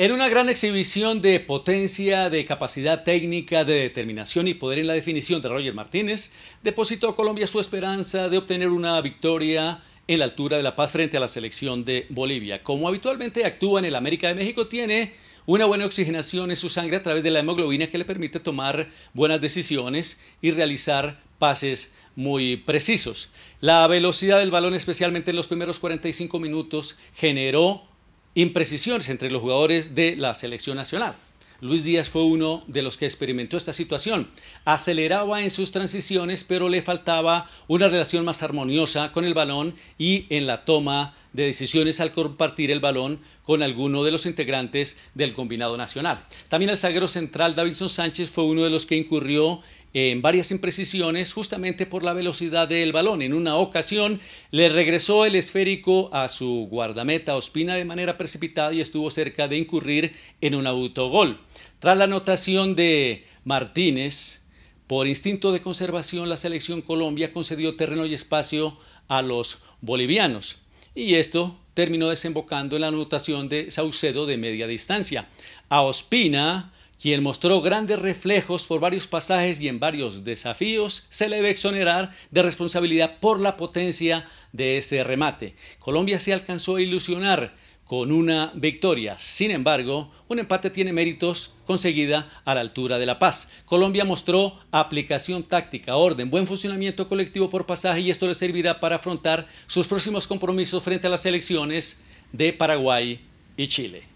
En una gran exhibición de potencia, de capacidad técnica, de determinación y poder en la definición de Roger Martínez, depositó Colombia su esperanza de obtener una victoria en la altura de La Paz frente a la selección de Bolivia. Como habitualmente actúa en el América de México, tiene una buena oxigenación en su sangre a través de la hemoglobina que le permite tomar buenas decisiones y realizar pases muy precisos. La velocidad del balón, especialmente en los primeros 45 minutos, generó imprecisiones entre los jugadores de la selección nacional. Luis Díaz fue uno de los que experimentó esta situación. Aceleraba en sus transiciones, pero le faltaba una relación más armoniosa con el balón y en la toma de decisiones al compartir el balón con alguno de los integrantes del combinado nacional. También el zaguero central Davidson Sánchez fue uno de los que incurrió en varias imprecisiones justamente por la velocidad del balón. En una ocasión le regresó el esférico a su guardameta Ospina de manera precipitada y estuvo cerca de incurrir en un autogol. Tras la anotación de Martínez, por instinto de conservación, la selección Colombia concedió terreno y espacio a los bolivianos y esto terminó desembocando en la anotación de Saucedo de media distancia. A Ospina, quien mostró grandes reflejos por varios pasajes y en varios desafíos, se le debe exonerar de responsabilidad por la potencia de ese remate. Colombia se alcanzó a ilusionar con una victoria. Sin embargo, un empate tiene méritos conseguida a la altura de La Paz. Colombia mostró aplicación táctica, orden, buen funcionamiento colectivo por pasaje y esto le servirá para afrontar sus próximos compromisos frente a las elecciones de Paraguay y Chile.